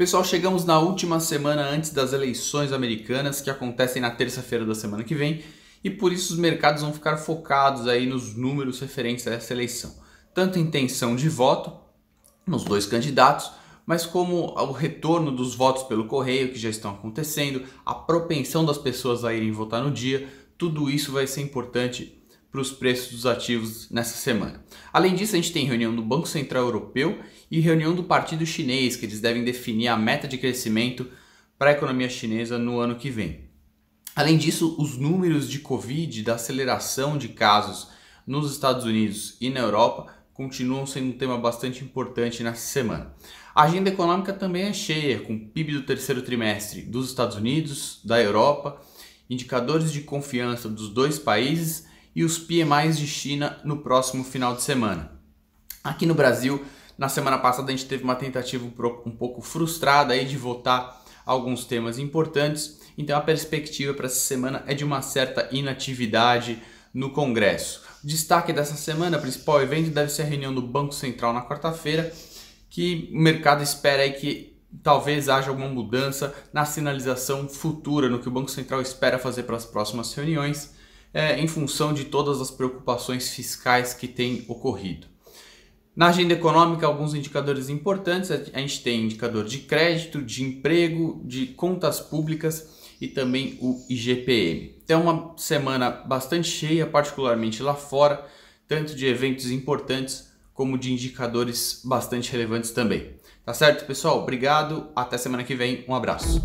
Pessoal, chegamos na última semana antes das eleições americanas que acontecem na terça-feira da semana que vem e por isso os mercados vão ficar focados aí nos números referentes a essa eleição, tanto a intenção de voto nos dois candidatos, mas como o retorno dos votos pelo correio que já estão acontecendo, a propensão das pessoas a irem votar no dia, tudo isso vai ser importante para os preços dos ativos nessa semana. Além disso, a gente tem reunião do Banco Central Europeu e reunião do Partido Chinês, que eles devem definir a meta de crescimento para a economia chinesa no ano que vem. Além disso, os números de Covid, da aceleração de casos nos Estados Unidos e na Europa, continuam sendo um tema bastante importante nessa semana. A agenda econômica também é cheia, com PIB do terceiro trimestre dos Estados Unidos, da Europa, indicadores de confiança dos dois países e os PMIs de China no próximo final de semana. Aqui no Brasil, na semana passada a gente teve uma tentativa um pouco frustrada aí de votar alguns temas importantes, então a perspectiva para essa semana é de uma certa inatividade no Congresso. O destaque dessa semana, principal evento, deve ser a reunião do Banco Central na quarta-feira, que o mercado espera aí que talvez haja alguma mudança na sinalização futura no que o Banco Central espera fazer para as próximas reuniões é, em função de todas as preocupações fiscais que têm ocorrido. Na agenda econômica, alguns indicadores importantes: a gente tem indicador de crédito, de emprego, de contas públicas e também o IGPM. Então, é uma semana bastante cheia, particularmente lá fora, tanto de eventos importantes como de indicadores bastante relevantes também. Tá certo, pessoal? Obrigado, até semana que vem, um abraço.